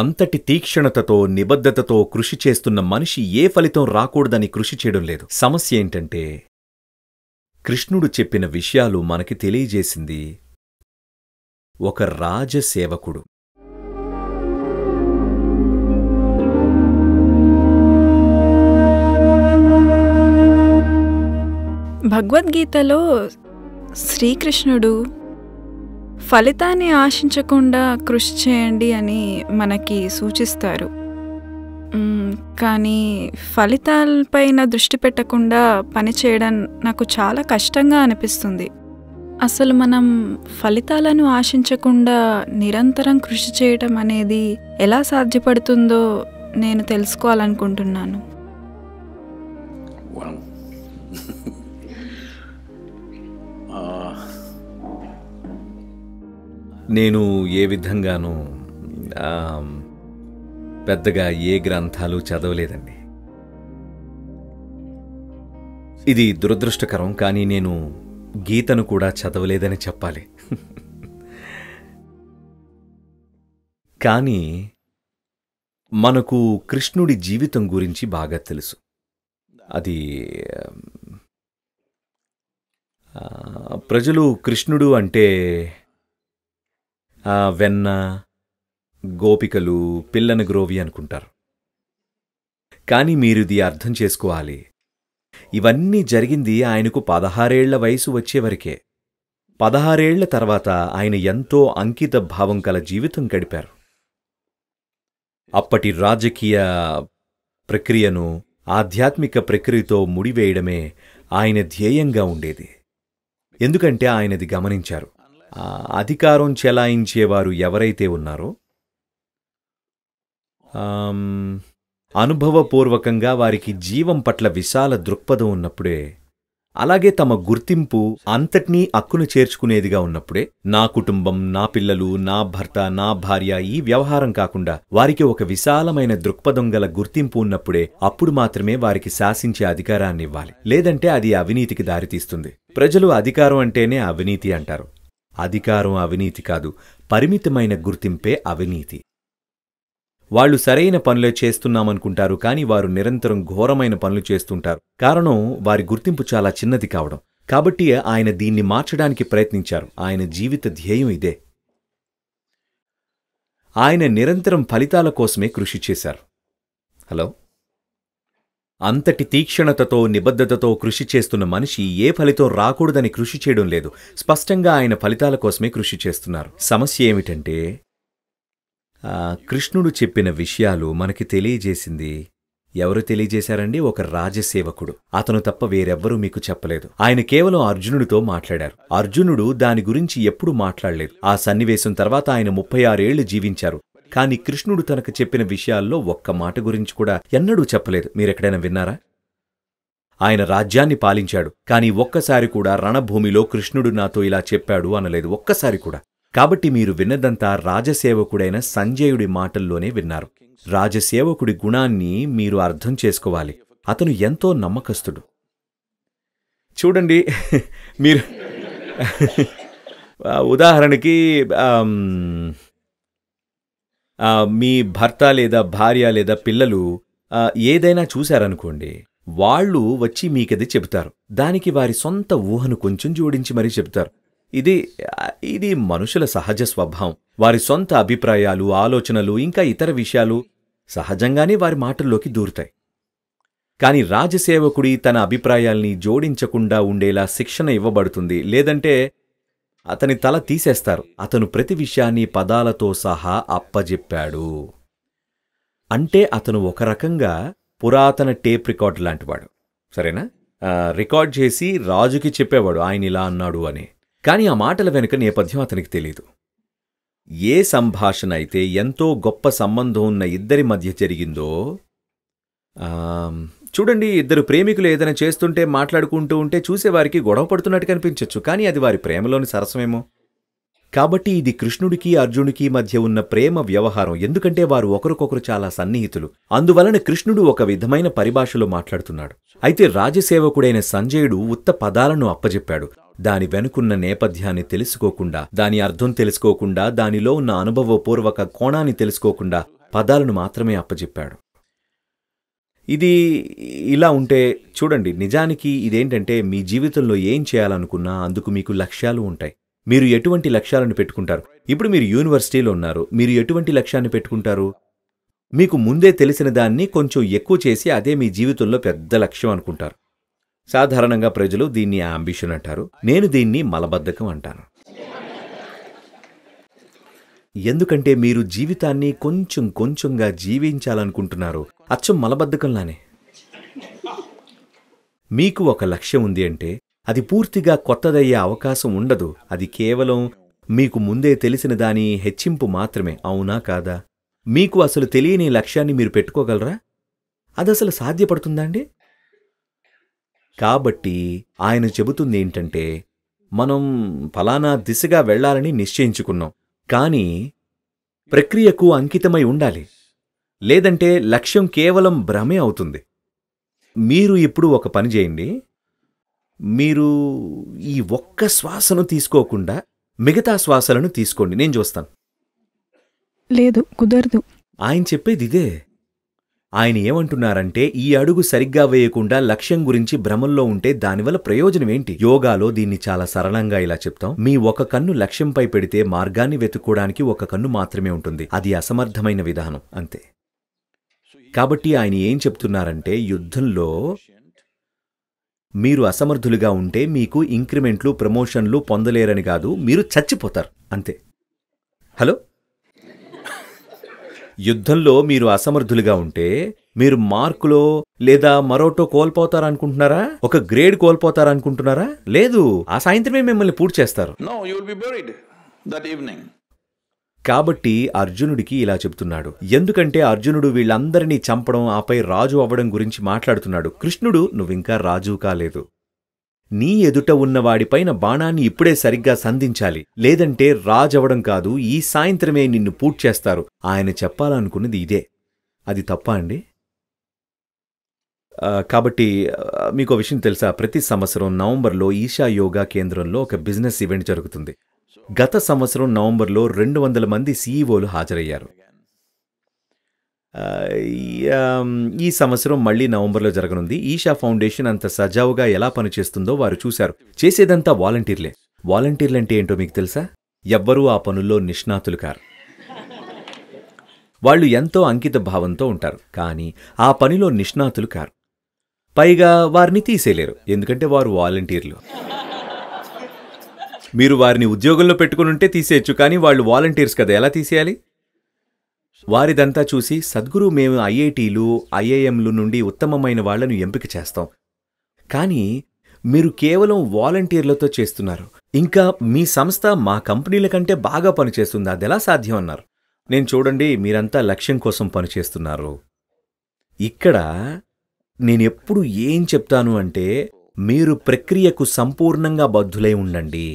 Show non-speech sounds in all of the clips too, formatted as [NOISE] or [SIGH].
అంతటి తీక్షణతతో నిబద్ధతతో కృషి చేస్తున్న మనిషి ఏ ఫలితం రాకూడదని కృషి చేయడం లేదు సమస్య ఏంటంటే కృష్ణుడు చెప్పిన విషయాలు మనకి తెలియజేసింది ఒక రాజసేవకుడు భగవద్గీతలో శ్రీకృష్ణుడు ఫలితాన్ని ఆశించకుండా కృషి చేయండి అని మనకి సూచిస్తారు కానీ ఫలితాలపైన దృష్టి పెట్టకుండా పని చేయడం నాకు చాలా కష్టంగా అనిపిస్తుంది అసలు మనం ఫలితాలను ఆశించకుండా నిరంతరం కృషి చేయటం అనేది ఎలా సాధ్యపడుతుందో నేను తెలుసుకోవాలనుకుంటున్నాను నేను ఏ విధంగానూ పెద్దగా ఏ గ్రంథాలు చదవలేదండి ఇది దురదృష్టకరం కానీ నేను గీతను కూడా చదవలేదని చెప్పాలి [LAUGHS] కానీ మనకు కృష్ణుడి జీవితం గురించి బాగా తెలుసు అది ప్రజలు కృష్ణుడు అంటే వెన్న గోపికలు పిల్లని గ్రోవి అనుకుంటారు కానీ మీరిది అర్థం చేసుకోవాలి ఇవన్నీ జరిగింది ఆయనకు పదహారేళ్ల వయసు వచ్చేవరకే పదహారేళ్ల తర్వాత ఆయన ఎంతో అంకిత భావం కల జీవితం గడిపారు అప్పటి రాజకీయ ప్రక్రియను ఆధ్యాత్మిక ప్రక్రియతో ముడివేయడమే ఆయన ధ్యేయంగా ఉండేది ఎందుకంటే ఆయనది గమనించారు అధికారం చెలాయించేవారు ఎవరైతే ఉన్నారో అనుభవపూర్వకంగా వారికి జీవం పట్ల విశాల దృక్పథం ఉన్నప్పుడే అలాగే తమ గుర్తింపు అంతటినీ అక్కును చేర్చుకునేదిగా ఉన్నప్పుడే నా కుటుంబం నా పిల్లలు నా భర్త నా భార్య ఈ వ్యవహారం కాకుండా వారికి ఒక విశాలమైన దృక్పథం గల గుర్తింపు ఉన్నప్పుడే అప్పుడు మాత్రమే వారికి శాసించే అధికారాన్ని ఇవ్వాలి లేదంటే అది అవినీతికి దారితీస్తుంది ప్రజలు అధికారం అంటేనే అవినీతి అంటారు అధికారం అవినీతి కాదు పరిమితమైన గుర్తింపే అవినీతి వాళ్ళు సరైన పనులే చేస్తున్నామనుకుంటారు కానీ వారు నిరంతరం ఘోరమైన పనులు చేస్తుంటారు కారణం వారి గుర్తింపు చాలా చిన్నది కావడం కాబట్టి ఆయన దీన్ని మార్చడానికి ప్రయత్నించారు ఆయన జీవిత ధ్యేయం ఇదే ఆయన నిరంతరం ఫలితాల కోసమే కృషి చేశారు హలో అంతటి తీక్షణతతో నిబద్ధతతో కృషి చేస్తున్న మనిషి ఏ ఫలితం రాకూడదని కృషి చేయడం లేదు స్పష్టంగా ఆయన ఫలితాల కోసమే కృషి చేస్తున్నారు సమస్య ఏమిటంటే కృష్ణుడు చెప్పిన విషయాలు మనకి తెలియజేసింది ఎవరు తెలియజేశారండి ఒక రాజసేవకుడు అతను తప్ప వేరెవ్వరూ మీకు చెప్పలేదు ఆయన కేవలం అర్జునుడితో మాట్లాడారు అర్జునుడు దాని గురించి ఎప్పుడు మాట్లాడలేదు ఆ సన్నివేశం తర్వాత ఆయన ముప్పై ఆరేళ్లు జీవించారు కానీ కృష్ణుడు తనకు చెప్పిన విషయాల్లో ఒక్క మాట గురించి కూడా ఎన్నడూ చెప్పలేదు మీరెక్కడైనా విన్నారా ఆయన రాజ్యాన్ని పాలించాడు కానీ ఒక్కసారి కూడా రణభూమిలో కృష్ణుడు నాతో ఇలా చెప్పాడు అనలేదు ఒక్కసారి కూడా కాబట్టి మీరు విన్నదంతా రాజసేవకుడైన సంజయుడి మాటల్లోనే విన్నారు రాజసేవకుడి గుణాన్ని మీరు అర్థం చేసుకోవాలి అతను ఎంతో నమ్మకస్తుడు చూడండి మీరు ఉదాహరణకి మీ భర్త లేదా భార్య లేదా పిల్లలు ఏదైనా చూశారనుకోండి వాళ్ళు వచ్చి మీకది చెబుతారు దానికి వారి సొంత ఊహను కొంచెం జోడించి మరీ చెబుతారు ఇది ఇది మనుషుల సహజ స్వభావం వారి సొంత అభిప్రాయాలు ఆలోచనలు ఇంకా ఇతర విషయాలు సహజంగానే వారి మాటల్లోకి దూరుతాయి కాని రాజసేవకుడి తన అభిప్రాయాల్ని జోడించకుండా ఉండేలా శిక్షణ ఇవ్వబడుతుంది లేదంటే అతని తల తీసేస్తారు అతను ప్రతి విషయాన్ని పదాలతో సహా అప్పజెప్పాడు అంటే అతను ఒక రకంగా పురాతన టేప్ రికార్డు లాంటివాడు సరేనా రికార్డ్ చేసి రాజుకి చెప్పేవాడు ఆయన ఇలా అన్నాడు అని కానీ ఆ మాటల వెనుక నేపథ్యం అతనికి తెలియదు ఏ సంభాషణ అయితే ఎంతో గొప్ప సంబంధం ఉన్న ఇద్దరి మధ్య జరిగిందో చూడండి ఇద్దరు ప్రేమికులు ఏదైనా చేస్తుంటే మాట్లాడుకుంటూ ఉంటే చూసేవారికి గొడవ పడుతున్నట్టు కనిపించవచ్చు కానీ అది వారి ప్రేమలోని సరసమేమో కాబట్టి ఇది కృష్ణుడికి అర్జునుడికి మధ్య ఉన్న ప్రేమ వ్యవహారం ఎందుకంటే వారు ఒకరికొకరు చాలా సన్నిహితులు అందువలన కృష్ణుడు ఒక విధమైన పరిభాషలో మాట్లాడుతున్నాడు అయితే రాజసేవకుడైన సంజయుడు ఉత్త పదాలను అప్పజెప్పాడు దాని వెనుకున్న నేపథ్యాన్ని తెలుసుకోకుండా దాని అర్థం తెలుసుకోకుండా దానిలో ఉన్న అనుభవపూర్వక కోణాన్ని తెలుసుకోకుండా పదాలను మాత్రమే అప్పజెప్పాడు ఇది ఇలా ఉంటే చూడండి నిజానికి ఇదేంటంటే మీ జీవితంలో ఏం చేయాలనుకున్నా అందుకు మీకు లక్ష్యాలు ఉంటాయి మీరు ఎటువంటి లక్ష్యాలను పెట్టుకుంటారు ఇప్పుడు మీరు యూనివర్సిటీలో ఉన్నారు మీరు ఎటువంటి లక్ష్యాన్ని పెట్టుకుంటారు మీకు ముందే తెలిసిన దాన్ని కొంచెం ఎక్కువ చేసి అదే మీ జీవితంలో పెద్ద లక్ష్యం అనుకుంటారు సాధారణంగా ప్రజలు దీన్ని ఆంబిషన్ అంటారు నేను దీన్ని మలబద్ధకం అంటాను ఎందుకంటే మీరు జీవితాన్ని కొంచెం కొంచెంగా జీవించాలనుకుంటున్నారు అచ్చం మలబద్ధకంలానే మీకు ఒక లక్ష్యం ఉంది అంటే అది పూర్తిగా కొత్తదయ్యే అవకాశం ఉండదు అది కేవలం మీకు ముందే తెలిసిన దాని హెచ్చింపు మాత్రమే అవునా కాదా మీకు అసలు తెలియని లక్ష్యాన్ని మీరు పెట్టుకోగలరా అది అసలు సాధ్యపడుతుందండి కాబట్టి ఆయన చెబుతుంది ఏంటంటే మనం ఫలానా దిశగా వెళ్లాలని నిశ్చయించుకున్నాం కానీ ప్రక్రియకు అంకితమై ఉండాలి లేదంటే లక్ష్యం కేవలం భ్రమే అవుతుంది మీరు ఇప్పుడు ఒక పని చేయండి మీరు ఈ ఒక్క శ్వాసను తీసుకోకుండా మిగతా శ్వాసలను తీసుకోండి నేను చూస్తాను లేదు కుదరదు ఆయన చెప్పేది ఇదే ఆయన ఏమంటున్నారంటే ఈ అడుగు సరిగ్గా వేయకుండా లక్ష్యం గురించి భ్రమంలో ఉంటే దానివల్ల ప్రయోజనం ఏంటి యోగాలో దీన్ని చాలా సరళంగా ఇలా చెప్తాం మీ ఒక కన్ను లక్ష్యంపై పెడితే మార్గాన్ని వెతుక్కోవడానికి ఒక కన్ను మాత్రమే ఉంటుంది అది అసమర్థమైన విధానం అంతే కాబట్టి ఆయన ఏం చెప్తున్నారంటే యుద్ధంలో మీరు అసమర్థులుగా ఉంటే మీకు ఇంక్రిమెంట్లు ప్రమోషన్లు పొందలేరని కాదు మీరు చచ్చిపోతారు అంతే హలో యుద్ధంలో మీరు అసమర్థులుగా ఉంటే మీరు మార్కులో లేదా మరోటో కోల్పోతారనుకుంటున్నారా ఒక గ్రేడ్ కోల్పోతారనుకుంటున్నారా లేదు ఆ సాయంత్రమే మిమ్మల్ని పూర్తి చేస్తారు కాబట్టి అర్జునుడికి ఇలా చెబుతున్నాడు ఎందుకంటే అర్జునుడు వీళ్ళందరినీ చంపడం ఆపై రాజు అవ్వడం గురించి మాట్లాడుతున్నాడు కృష్ణుడు నువ్వింకా రాజు కాలేదు నీ ఎదుట ఉన్నవాడిపైన బాణాన్ని ఇప్పుడే సరిగ్గా సంధించాలి లేదంటే రాజవడం కాదు ఈ సాయంత్రమే నిన్ను పూడ్చేస్తారు ఆయన చెప్పాలనుకున్నది ఇదే అది తప్ప అండి కాబట్టి మీకు విషయం తెలుసా ప్రతి సంవత్సరం నవంబర్లో ఈషా యోగా కేంద్రంలో ఒక బిజినెస్ ఈవెంట్ జరుగుతుంది గత సంవత్సరం నవంబర్లో రెండు వందల మంది సీఈఓలు హాజరయ్యారు ఈ సంవత్సరం మళ్లీ నవంబర్లో జరగనుంది ఈషా ఫౌండేషన్ అంత సజావుగా ఎలా పనిచేస్తుందో వారు చూశారు చేసేదంతా వాలంటీర్లే వాలంటీర్లంటే ఏంటో మీకు తెలుసా ఎవ్వరూ ఆ పనుల్లో నిష్ణాతులు కారు వాళ్ళు ఎంతో అంకిత భావంతో ఉంటారు కానీ ఆ పనిలో నిష్ణాతులు కారు పైగా వారిని తీసేయలేరు ఎందుకంటే వారు వాలంటీర్లు మీరు వారిని ఉద్యోగంలో పెట్టుకుని ఉంటే తీసేయచ్చు కానీ వాళ్ళు వాలంటీర్స్ కదా ఎలా తీసేయాలి వారిదంతా చూసి సద్గురు మేము ఐఐటీలు ఐఐఎంలు నుండి ఉత్తమమైన వాళ్లను ఎంపిక చేస్తాం కానీ మీరు కేవలం వాలంటీర్లతో చేస్తున్నారు ఇంకా మీ సంస్థ మా కంపెనీల కంటే బాగా పనిచేస్తుంది అదెలా సాధ్యం అన్నారు నేను చూడండి మీరంతా లక్ష్యం కోసం పనిచేస్తున్నారు ఇక్కడ నేనెప్పుడు ఏం చెప్తాను అంటే మీరు ప్రక్రియకు సంపూర్ణంగా బద్ధులై ఉండండి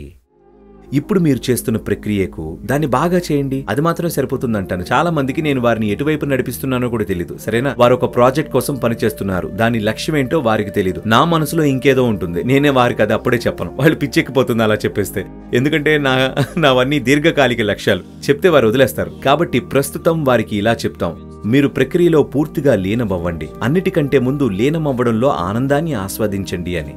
ఇప్పుడు మీరు చేస్తున్న ప్రక్రియకు దాన్ని బాగా చేయండి అది మాత్రం సరిపోతుంది అంటాను చాలా మందికి నేను వారిని ఎటువైపు నడిపిస్తున్నానో కూడా తెలియదు సరేనా వారు ఒక ప్రాజెక్ట్ కోసం పనిచేస్తున్నారు దాని లక్ష్యం ఏంటో వారికి తెలియదు నా మనసులో ఇంకేదో ఉంటుంది నేనే వారికి అది అప్పుడే చెప్పను వాళ్ళు పిచ్చెక్కిపోతుంది అలా చెప్పేస్తే ఎందుకంటే నా నావన్నీ దీర్ఘకాలిక లక్ష్యాలు చెప్తే వారు వదిలేస్తారు కాబట్టి ప్రస్తుతం వారికి ఇలా చెప్తాం మీరు ప్రక్రియలో పూర్తిగా లీనమవ్వండి అన్నిటికంటే ముందు లీనమవ్వడంలో ఆనందాన్ని ఆస్వాదించండి అని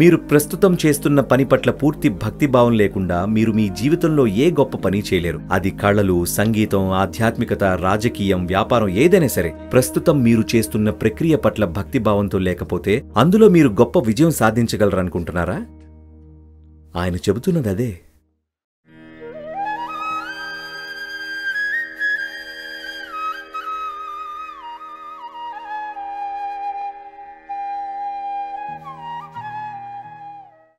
మీరు ప్రస్తుతం చేస్తున్న పని పట్ల పూర్తి భక్తిభావం లేకుండా మీరు మీ జీవితంలో ఏ గొప్ప పని చేయలేరు అది కళలు సంగీతం ఆధ్యాత్మికత రాజకీయం వ్యాపారం ఏదైనా సరే ప్రస్తుతం మీరు చేస్తున్న ప్రక్రియ పట్ల భక్తిభావంతో లేకపోతే అందులో మీరు గొప్ప విజయం సాధించగలరనుకుంటున్నారా ఆయన చెబుతున్నది అదే